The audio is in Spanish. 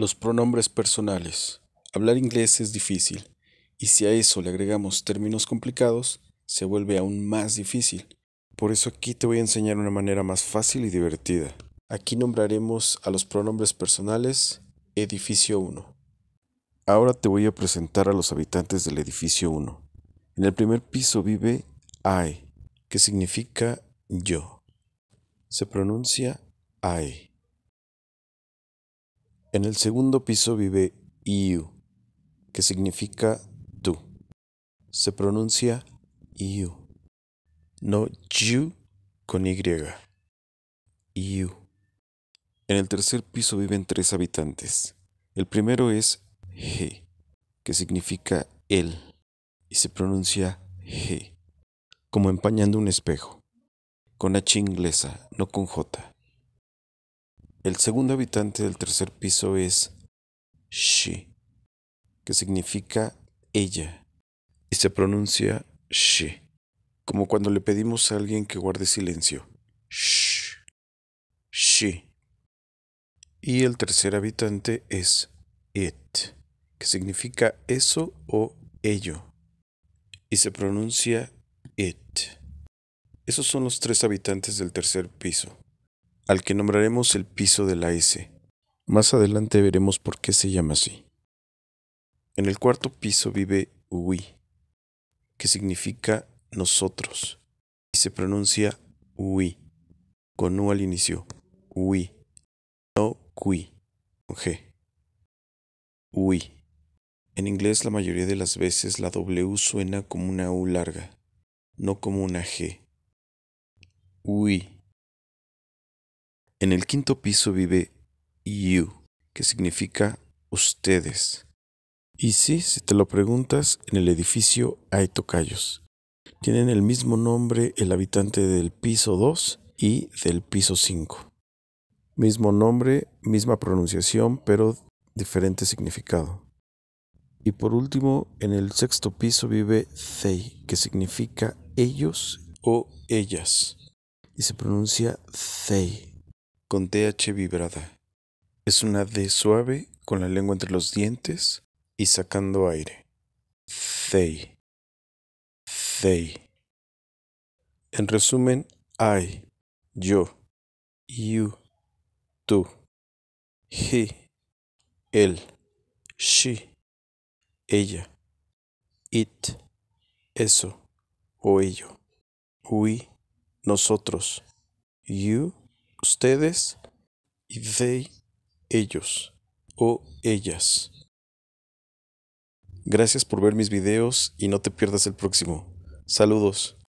Los pronombres personales. Hablar inglés es difícil, y si a eso le agregamos términos complicados, se vuelve aún más difícil. Por eso aquí te voy a enseñar una manera más fácil y divertida. Aquí nombraremos a los pronombres personales edificio 1. Ahora te voy a presentar a los habitantes del edificio 1. En el primer piso vive I, que significa yo. Se pronuncia I. En el segundo piso vive Iu, que significa tú. Se pronuncia Iu, no Yu con Y. En el tercer piso viven tres habitantes. El primero es He, que significa él, y se pronuncia He, como empañando un espejo, con H inglesa, no con J. El segundo habitante del tercer piso es she, que significa ella, y se pronuncia she, como cuando le pedimos a alguien que guarde silencio. Shh, she. Y el tercer habitante es it, que significa eso o ello, y se pronuncia it. Esos son los tres habitantes del tercer piso al que nombraremos el piso de la S. Más adelante veremos por qué se llama así. En el cuarto piso vive Ui, que significa nosotros, y se pronuncia Ui, con U al inicio, Ui, no Qui. con G. Ui. En inglés la mayoría de las veces la W suena como una U larga, no como una G. Ui. En el quinto piso vive you, que significa ustedes. Y sí, si te lo preguntas, en el edificio hay tocayos. Tienen el mismo nombre el habitante del piso 2 y del piso 5. Mismo nombre, misma pronunciación, pero diferente significado. Y por último, en el sexto piso vive they, que significa ellos o ellas. Y se pronuncia they con TH vibrada. Es una D suave con la lengua entre los dientes y sacando aire. They. They. En resumen, I, yo, you, tú, he, él, she, ella, it, eso o ello, we, nosotros, you, ustedes y they ellos o ellas. Gracias por ver mis videos y no te pierdas el próximo. Saludos.